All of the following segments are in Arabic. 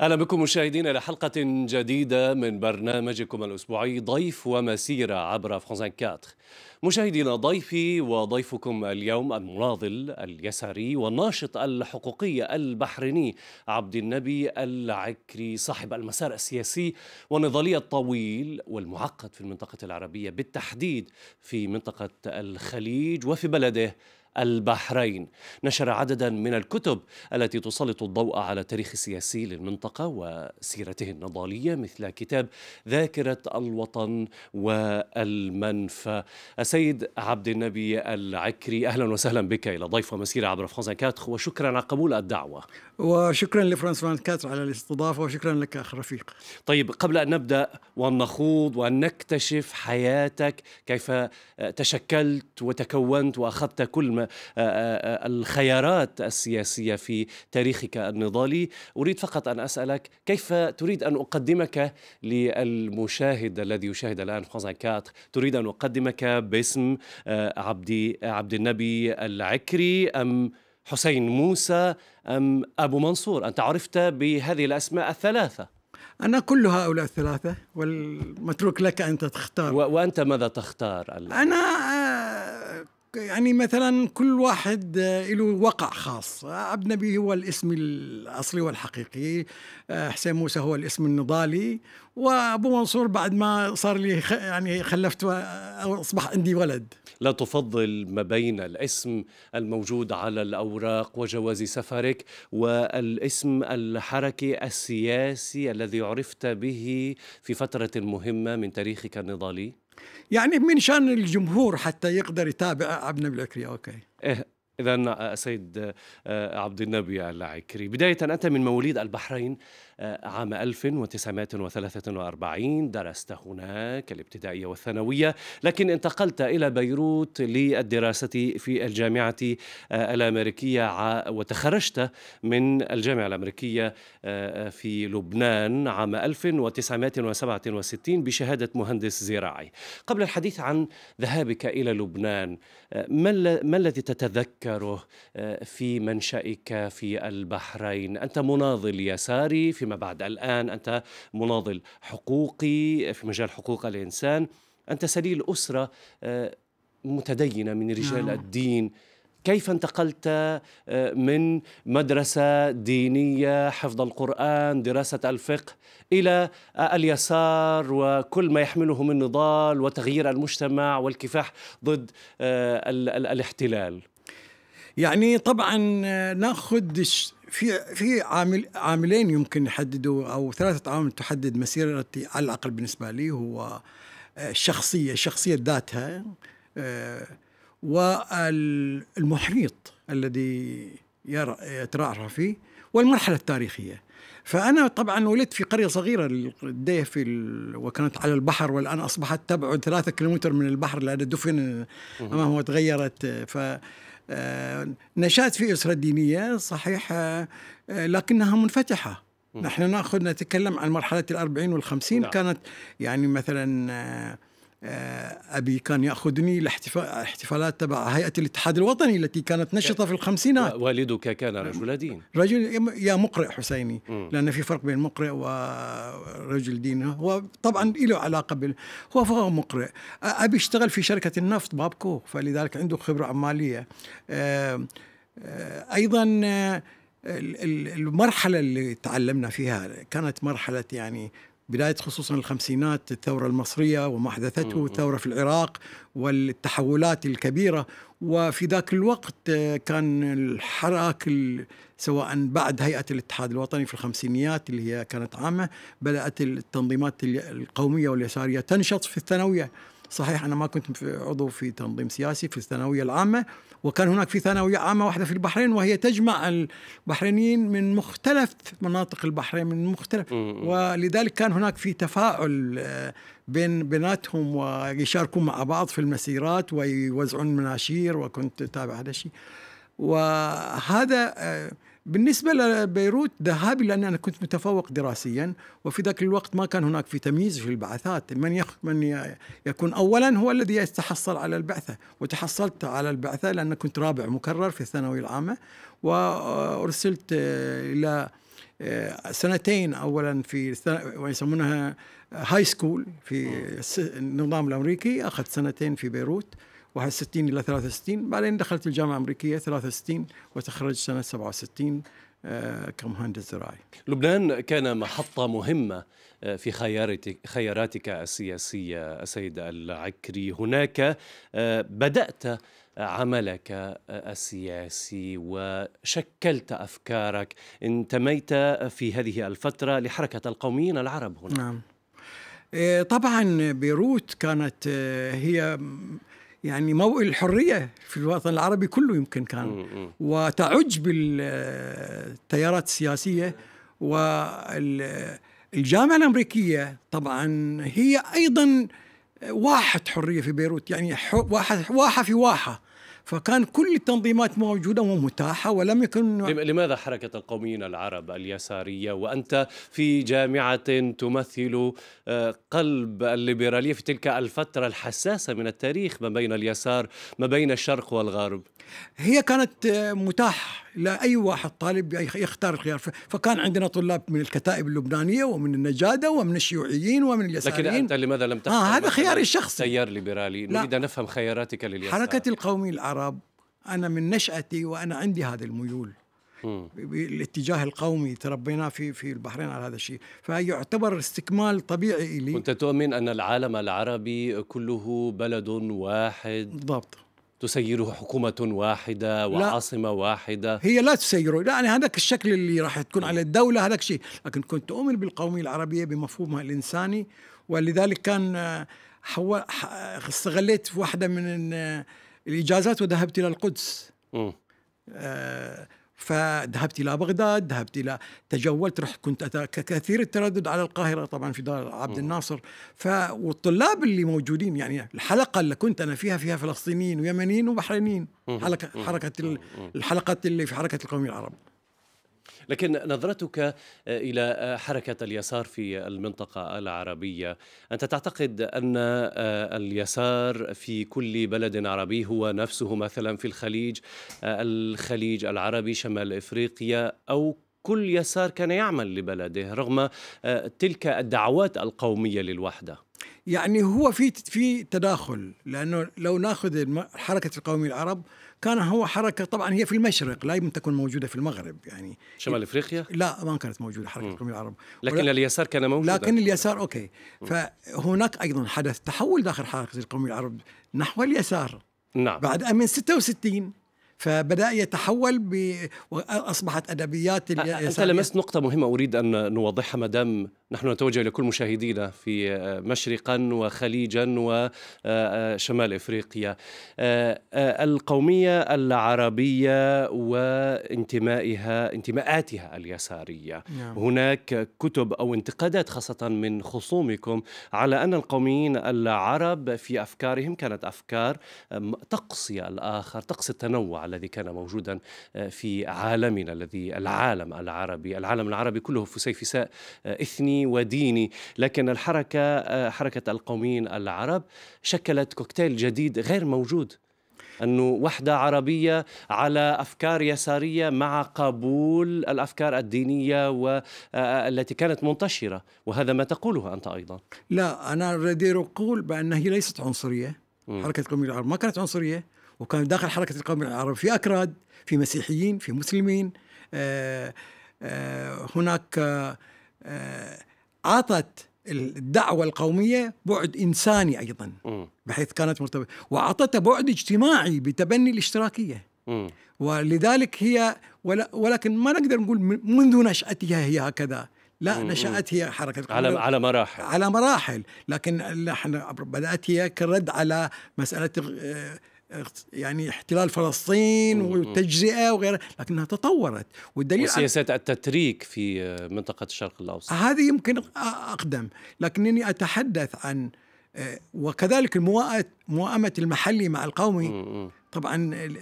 أهلا بكم مشاهدينا إلى حلقة جديدة من برنامجكم الأسبوعي ضيف ومسيرة عبر فرانس 4 مشاهدينا ضيفي وضيفكم اليوم المناضل اليساري والناشط الحقوقي البحريني عبد النبي العكري صاحب المسار السياسي والنضالية الطويل والمعقد في المنطقة العربية بالتحديد في منطقة الخليج وفي بلده البحرين نشر عددا من الكتب التي تسلط الضوء على التاريخ السياسي للمنطقة وسيرته النضالية مثل كتاب ذاكرة الوطن والمنفى السيد عبد النبي العكري أهلا وسهلا بك إلى ضيف ومسيرة عبر فرنسا كاتخ وشكرا على قبول الدعوة وشكرا لفرنسا كاتر على الاستضافة وشكرا لك أخ رفيق طيب قبل أن نبدأ وأن نخوض وأن نكتشف حياتك كيف تشكلت وتكونت وأخذت كل ما الخيارات السياسية في تاريخك النضالي أريد فقط أن أسألك كيف تريد أن أقدمك للمشاهد الذي يشاهد الآن فرانس 4 تريد أن أقدمك باسم آه، عبد آه، عبد النبي العكري أم حسين موسى أم أبو منصور أنت عرفت بهذه الأسماء الثلاثة أنا كل هؤلاء الثلاثة والمتروك لك أن تختار و... وأنت ماذا تختار؟ أنا يعني مثلا كل واحد آه، له وقع خاص عبد النبي هو الاسم الأصلي والحقيقي آه، حسين موسى هو الاسم النضالي وأبو منصور بعد ما صار لي يعني خلفت آه، أصبح عندي ولد لا تفضل ما بين الاسم الموجود على الأوراق وجواز سفرك والاسم الحركي السياسي الذي عرفت به في فترة مهمة من تاريخك النضالي يعني من شان الجمهور حتى يقدر يتابع عبد النبي العكري اوكي إيه اذا آه، سيد آه، آه، عبد النبي العكري بدايه انت من مواليد البحرين عام 1943 درست هناك الابتدائية والثانوية لكن انتقلت إلى بيروت للدراسة في الجامعة آه، الأمريكية وتخرجت من الجامعة الأمريكية آه، في لبنان عام 1967 بشهادة مهندس زراعي قبل الحديث عن ذهابك إلى لبنان آه، ما الذي تتذكره في منشأك في البحرين أنت مناضل يساري في فيما بعد الآن أنت مناضل حقوقي في مجال حقوق الإنسان أنت سليل أسرة آه، متدينة من رجال نعم. الدين كيف انتقلت آه، من مدرسة دينية حفظ القرآن دراسة الفقه إلى اليسار وكل ما يحمله من نضال وتغيير المجتمع والكفاح ضد آه، الاحتلال يعني طبعا ناخذ في في عامل عاملين يمكن يحددوا او ثلاثه عوامل تحدد مسيرتي على الاقل بالنسبه لي هو آه، الشخصيه الشخصيه ذاتها آه، والمحيط الذي يترعرع فيه والمرحله التاريخيه فانا طبعا ولدت في قريه صغيره للديه في ال... وكانت على البحر والان اصبحت تبعد ثلاثة كيلومتر من البحر لان دفن امامه وتغيرت ف نشأت في أسرة دينية صحيح آه، لكنها منفتحة نحن ناخذ نتكلم عن مرحله الأربعين والخمسين نعم. كانت يعني مثلا آه، آه، أبي كان يأخذني لاحتفالات تبع هيئة الاتحاد الوطني التي كانت نشطة في الخمسينات والدك كان نعم. رجل دين رجل يا مقرئ حسيني لأن في فرق بين مقرئ ورجل دين هو طبعا له علاقة بال هو فهو مقرئ أبي اشتغل في شركة النفط بابكو فلذلك عنده خبرة عمالية آه، آه، أيضا المرحلة اللي تعلمنا فيها كانت مرحلة يعني بداية خصوصا الخمسينات الثورة المصرية وما حدثته الثورة في العراق والتحولات الكبيرة وفي ذاك الوقت آه، كان الحراك سواء بعد هيئة الاتحاد الوطني في الخمسينيات اللي هي كانت عامة بدأت التنظيمات القومية واليسارية تنشط في الثانوية صحيح أنا ما كنت عضو في تنظيم سياسي في الثانوية العامة وكان هناك في ثانوية عامة واحدة في البحرين وهي تجمع البحرينيين من مختلف مناطق البحرين من مختلف ولذلك كان هناك في تفاعل آه، بين بيناتهم ويشاركون مع بعض في المسيرات ويوزعون مناشير وكنت أتابع هذا الشيء وهذا آه، بالنسبة لبيروت ذهابي لأن أنا كنت متفوق دراسيا وفي ذاك الوقت ما كان هناك في تمييز في البعثات من من يكون أولا هو الذي يتحصل على البعثة وتحصلت على البعثة لأن كنت رابع مكرر في الثانوية العامة وأرسلت إلى آه، سنتين اولا في يعني يسمونها هاي سكول في آه. النظام الامريكي اخذت سنتين في بيروت 61 إلى 63 بعدين دخلت الجامعة الأمريكية 63 وتخرجت سنة 67 آه، كمهندس زراعي لبنان كان محطة مهمة آه، في خياراتك, خياراتك السياسية السيد العكري هناك آه، بدأت عملك السياسي وشكلت أفكارك انتميت في هذه الفترة لحركة القوميين العرب هنا نعم طبعا بيروت كانت هي يعني موئل الحريه في الوطن العربي كله يمكن كان وتعج بالتيارات السياسيه والجامعه الامريكيه طبعا هي ايضا واحه حريه في بيروت يعني واحه في واحه فكان كل التنظيمات موجودة ومتاحة ولم يكن لماذا حركة القوميين العرب اليسارية وأنت في جامعة تمثل آه، قلب الليبرالية في تلك الفترة الحساسة من التاريخ ما بين اليسار ما بين الشرق والغرب هي كانت متاحة لا أي واحد طالب يختار الخيار فكان عندنا طلاب من الكتائب اللبنانية ومن النجادة ومن الشيوعيين ومن اليساريين لكن أنت لماذا لم تختار آه هذا خياري الشخصي تيار ليبرالي نريد نفهم خياراتك لليسار حركة القومي العرب أنا من نشأتي وأنا عندي هذا الميول الاتجاه القومي تربيناه في في البحرين على هذا الشيء فيعتبر استكمال طبيعي لي كنت تؤمن أن العالم العربي كله بلد واحد بالضبط تسيره حكومة واحدة وعاصمة لا واحدة هي لا تسيره لا يعني هذاك الشكل اللي راح تكون على إيه. الدولة هذاك شيء لكن كنت أؤمن بالقومية العربية بمفهومها الإنساني ولذلك كان آه، حو... استغليت في واحدة من آه، الإجازات وذهبت إلى القدس م. آه فذهبت إلى بغداد ذهبت إلى تجولت رحت كنت كثير التردد على القاهرة طبعا في دار عبد الناصر ف والطلاب اللي موجودين يعني الحلقة اللي كنت أنا فيها فيها فلسطينيين ويمنيين وبحرينيين حلقة حركة الحلقات اللي في حركة القومية العرب لكن نظرتك آه، الى آه، حركه اليسار في المنطقه العربيه، انت تعتقد ان آه، اليسار في كل بلد عربي هو نفسه مثلا في الخليج، الخليج العربي، شمال افريقيا او كل يسار كان يعمل لبلده رغم تلك الدعوات القوميه للوحده. يعني هو في في تداخل لانه لو ناخذ حركه القومي العرب كان هو حركه طبعا هي في المشرق لا يمكن تكون موجوده في المغرب يعني شمال افريقيا؟ لا ما كانت موجوده حركه القومي العرب لكن اليسار كان موجود لكن اليسار اوكي فهناك ايضا حدث تحول داخل حركه القومي العرب نحو اليسار نعم بعد من 66 فبدأ يتحول ب... وأصبحت أدبيات اليسارية أنت لمست نقطة مهمة أريد أن نوضحها ما دام نحن نتوجه لكل مشاهدينا في آه، مشرقا وخليجا وشمال آه، آه، إفريقيا القومية العربية وانتمائها انتماءاتها اليسارية نعم. هناك كتب أو انتقادات خاصة من خصومكم على أن القوميين العرب في أفكارهم كانت أفكار تقصي الآخر تقصي التنوع الذي كان موجودا آه، في عالمنا الذي العالم العربي العالم العربي كله فسيفساء آه، إثني وديني لكن الحركة آه، حركة القوميين العرب شكلت كوكتيل جديد غير موجود أنه وحدة عربية على أفكار يسارية مع قبول الأفكار الدينية والتي كانت منتشرة وهذا ما تقوله أنت أيضا لا أنا الذي أقول بأن هي ليست عنصرية حركة القومية العرب ما كانت عنصرية وكان داخل حركه القوم العرب في اكراد في مسيحيين في مسلمين آه، آه، هناك آه، اعطت الدعوه القوميه بعد انساني ايضا بحيث كانت مرتبطه واعطتها بعد اجتماعي بتبني الاشتراكيه ولذلك هي ولكن ما نقدر نقول منذ نشاتها هي هكذا لا نشأت هي حركة على على مراحل على مراحل لكن احنا بدأت هي كرد على مسألة يعني احتلال فلسطين والتجزئه وغيرها لكنها تطورت والدليل وسياسات التتريك في آه، منطقه الشرق الاوسط هذه يمكن اقدم لكنني اتحدث عن آه، وكذلك المواءمه المحلي مع القومي طبعا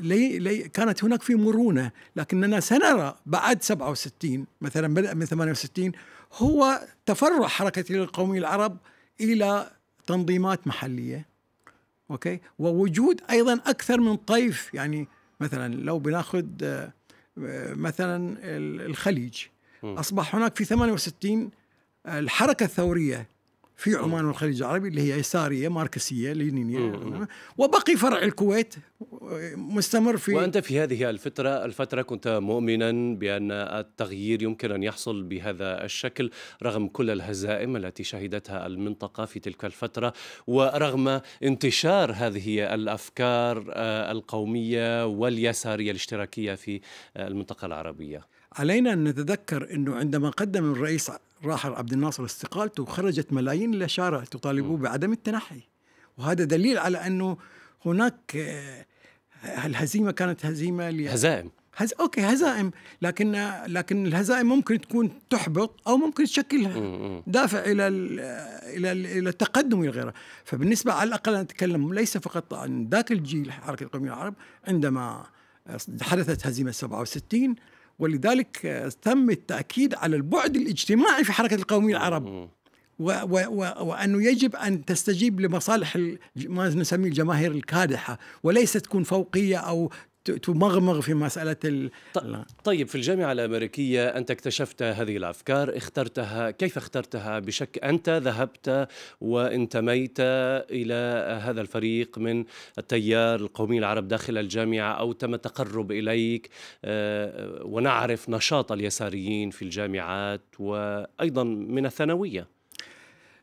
لي لي كانت هناك في مرونه لكننا سنرى بعد 67 مثلا بدا من 68 هو تفرع حركه القومي العرب الى تنظيمات محليه اوكي ووجود ايضا اكثر من طيف يعني مثلا لو بناخذ آه، مثلا الخليج اصبح هناك في 68 آه، الحركه الثوريه في عمان والخليج العربي اللي هي يساريه ماركسيه لينينيه وبقي فرع الكويت مستمر في وانت في هذه الفتره الفتره كنت مؤمنا بان التغيير يمكن ان يحصل بهذا الشكل رغم كل الهزائم التي شهدتها المنطقه في تلك الفتره ورغم انتشار هذه الافكار آه، القوميه واليساريه الاشتراكيه في آه، المنطقه العربيه علينا ان نتذكر انه عندما قدم الرئيس راح عبد الناصر استقالته وخرجت ملايين الأشارة تطالبوه بعدم التنحي وهذا دليل على أنه هناك آه، الهزيمة كانت هزيمة هزائم هز... اوكي هزائم لكن لكن الهزائم ممكن تكون تحبط او ممكن تشكل دافع الى ال... الى ال... الى التقدم الى غيره، فبالنسبه على الاقل انا اتكلم ليس فقط عن ذاك الجيل حركه القوميه العرب عندما آه، حدثت هزيمه 67 ولذلك آه، تم التأكيد على البعد الاجتماعي في حركة القومية العرب و و و وأنه يجب أن تستجيب لمصالح ما نسميه الجماهير الكادحة وليس تكون فوقية أو تمغمغ في مسألة ال... طيب في الجامعة الأمريكية أنت اكتشفت هذه الأفكار اخترتها كيف اخترتها بشك أنت ذهبت وانتميت إلى هذا الفريق من التيار القومي العرب داخل الجامعة أو تم التقرب إليك آه، ونعرف نشاط اليساريين في الجامعات وأيضا من الثانوية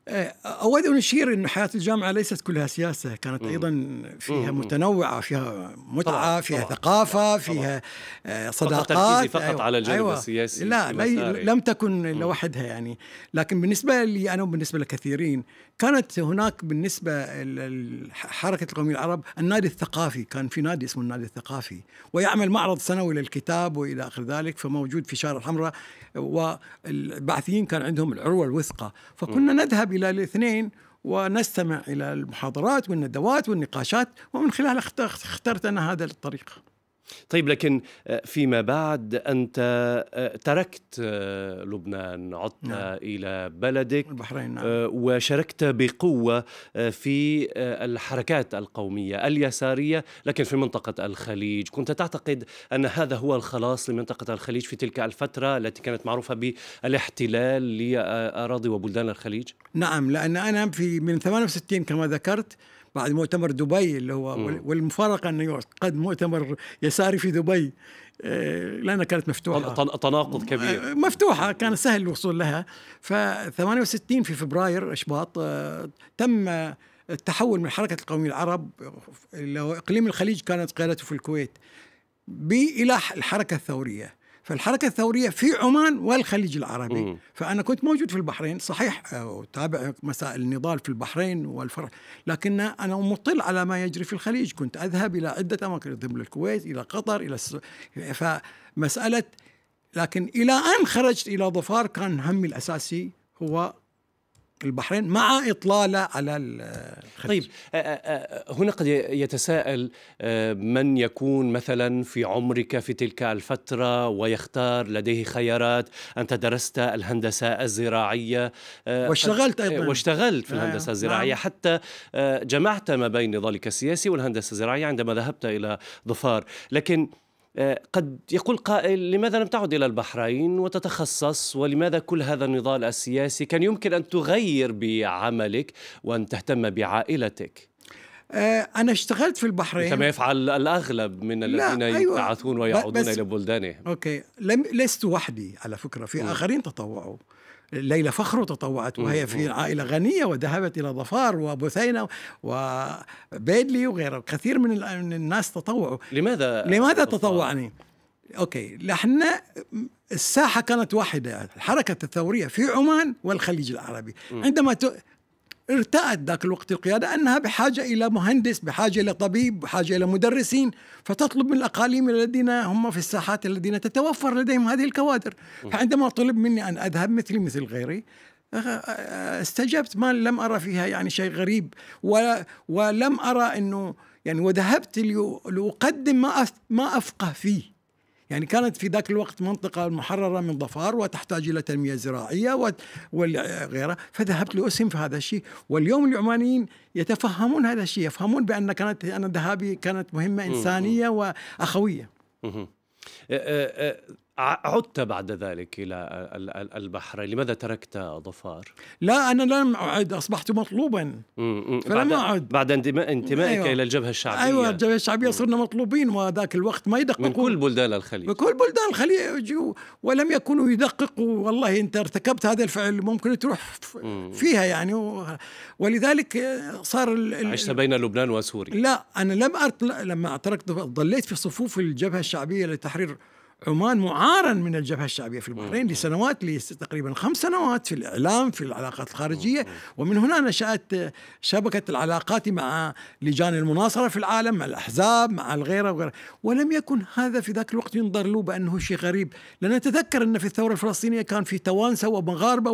إيه، أود أن أشير أن حياة الجامعة ليست كلها سياسة كانت أيضا فيها متنوعة فيها متعة فيها طبعا ثقافة طبعا فيها آه، صداقات فقط فقط أيوة على الجانب أيوة السياسي لا لم تكن لوحدها يعني لكن بالنسبة لي أنا وبالنسبة لكثيرين كانت هناك بالنسبة لحركة القومية العرب النادي الثقافي كان في نادي اسمه النادي الثقافي ويعمل معرض سنوي للكتاب وإلى آخر ذلك فموجود في شارع الحمراء والبعثيين كان عندهم العروة الوثقى فكنا نذهب إلى الاثنين ونستمع إلى المحاضرات والندوات والنقاشات ومن خلالها اخترت أنا هذا الطريق طيب لكن آه، فيما بعد أنت آه، تركت آه، لبنان عدت نعم. إلى بلدك البحرين نعم. وشاركت بقوة في الحركات القومية اليسارية لكن في منطقة الخليج كنت تعتقد أن هذا هو الخلاص لمنطقة الخليج في تلك الفترة التي كانت معروفة بالاحتلال لأراضي وبلدان الخليج نعم لأن أنا في من 68 كما ذكرت بعد مؤتمر دبي اللي هو مم. والمفارقه انه قد مؤتمر يساري في دبي آه، لانها كانت مفتوحه تناقض كبير آه، مفتوحه كان سهل الوصول لها ف 68 في فبراير اشباط آه، تم التحول من حركه القومية العرب اقليم الخليج كانت قيادته في الكويت الى الحركه الثوريه فالحركة الثورية في عمان والخليج العربي مم. فأنا كنت موجود في البحرين صحيح أتابع مسائل النضال في البحرين والفرق لكن أنا مطل على ما يجري في الخليج كنت أذهب إلى عدة أماكن أذهب الكويت إلى قطر إلى الس... فمسألة لكن إلى أن خرجت إلى ظفار كان همي الأساسي هو البحرين مع إطلالة على الخليج طيب هنا قد يتساءل من يكون مثلا في عمرك في تلك الفترة ويختار لديه خيارات أنت درست الهندسة الزراعية واشتغلت أيضا واشتغلت في الهندسة آه، الزراعية نعم. حتى جمعت ما بين نضالك السياسي والهندسة الزراعية عندما ذهبت إلى ظفار لكن آه، قد يقول قائل لماذا لم تعد إلى البحرين وتتخصص ولماذا كل هذا النضال السياسي كان يمكن أن تغير بعملك وأن تهتم بعائلتك آه، أنا اشتغلت في البحرين كما يفعل الأغلب من الذين أيوة يبعثون ويعودون إلى بلدانهم أوكي لم لست وحدي على فكرة في آخرين تطوعوا ليلى فخرو تطوعت وهي في عائلة غنية وذهبت إلى ظفار وبثينة وبيدلي وغيره كثير من الناس تطوعوا لماذا لماذا تطوعني؟ اوكي نحن الساحه كانت واحده الحركه الثوريه في عمان والخليج العربي عندما ارتأت ذاك الوقت القيادة أنها بحاجة إلى مهندس بحاجة إلى طبيب بحاجة إلى مدرسين فتطلب من الأقاليم الذين هم في الساحات الذين تتوفر لديهم هذه الكوادر فعندما طلب مني أن أذهب مثلي مثل غيري آه، آه، استجبت ما لم أرى فيها يعني شيء غريب ولم أرى أنه يعني وذهبت لأقدم ما ما أفقه فيه يعني كانت في ذاك الوقت منطقة محررة من ضفار وتحتاج إلى تنمية زراعية وغيرها فذهبت لأسهم في هذا الشيء واليوم العمانيين يتفهمون هذا الشيء يفهمون بأن كانت أنا ذهابي كانت مهمة إنسانية وأخوية أه، أه، أه، عدت بعد ذلك إلى البحرين لماذا تركت ظفار؟ لا أنا لم أعد أصبحت مطلوبا فلم أعد بعد انتمائك أيوة. إلى الجبهة الشعبية أيوة الجبهة الشعبية صرنا مطلوبين وذاك الوقت ما يدققوا من كل بلدان الخليج من كل بلدان الخليج ولم يكونوا يدققوا والله أنت ارتكبت هذا الفعل ممكن تروح فيها يعني ولذلك صار عشت بين لبنان وسوريا لا أنا لم أرت... لما تركت ظليت في صفوف الجبهة الشعبية لتحرير عمان معارا من الجبهة الشعبية في البحرين لسنوات تقريبا خمس سنوات في الإعلام في العلاقات الخارجية ومن هنا نشأت شبكة العلاقات مع لجان المناصرة في العالم مع الأحزاب مع الغيرة وغيره ولم يكن هذا في ذاك الوقت ينظر له بأنه شيء غريب لأن نتذكر أن في الثورة الفلسطينية كان في توانسة ومغاربة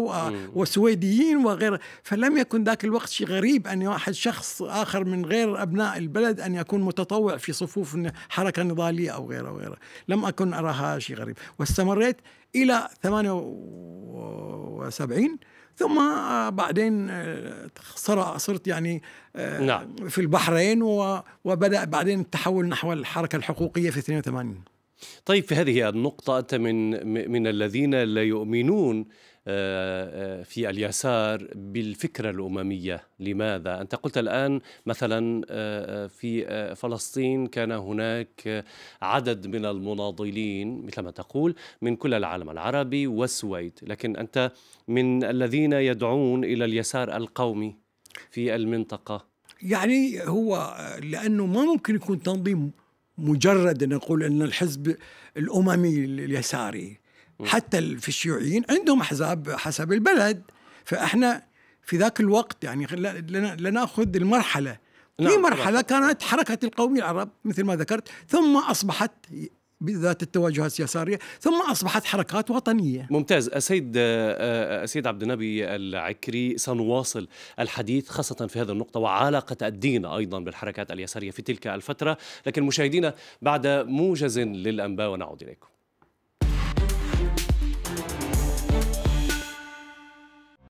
وسويديين وغيره فلم يكن ذاك الوقت شيء غريب أن واحد شخص آخر من غير أبناء البلد أن يكون متطوع في صفوف حركة نضالية أو غيره وغيره لم أكن أرى صراحة شيء غريب واستمريت إلى 78 ثم بعدين آه، صرت يعني آه، نعم. في البحرين وبدأ بعدين التحول نحو الحركة الحقوقية في 82 طيب في هذه النقطة أنت من من الذين لا يؤمنون آه، آه، في اليسار بالفكرة الأممية لماذا؟ أنت قلت الآن مثلا آه، في فلسطين كان هناك عدد من المناضلين مثل ما تقول من كل العالم العربي والسويد لكن أنت من الذين يدعون إلى اليسار القومي في المنطقة يعني هو لأنه ما ممكن يكون تنظيم مجرد أن نقول أن الحزب الأممي اليساري حتى في الشيوعيين عندهم أحزاب حسب البلد فإحنا في ذاك الوقت يعني لنأخذ المرحلة في نعم، مرحلة كانت حركة القومي العرب مثل ما ذكرت ثم أصبحت بذات التوجهات اليساريه ثم اصبحت حركات وطنيه ممتاز السيد آه، آه، السيد عبد النبي العكري سنواصل الحديث خاصه في هذه النقطه وعلاقه الدين ايضا بالحركات اليساريه في تلك الفتره لكن مشاهدينا بعد موجز للانباء ونعود اليكم